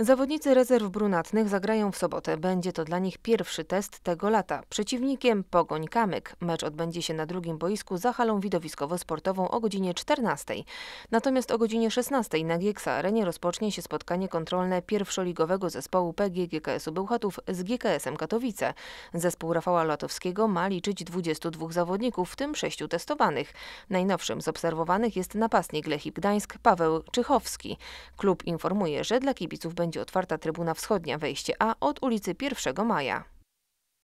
Zawodnicy rezerw brunatnych zagrają w sobotę. Będzie to dla nich pierwszy test tego lata. Przeciwnikiem Pogoń Kamyk. Mecz odbędzie się na drugim boisku za halą widowiskowo-sportową o godzinie 14. Natomiast o godzinie 16 na Gieksa Arenie rozpocznie się spotkanie kontrolne pierwszoligowego zespołu PGGKS-u Bełchatów z GKS-em Katowice. Zespół Rafała Latowskiego ma liczyć 22 zawodników, w tym 6 testowanych. Najnowszym z obserwowanych jest napastnik Lechii Gdańsk Paweł Czychowski. Klub informuje, że dla kibiców będzie będzie otwarta Trybuna Wschodnia wejście A od ulicy 1 Maja.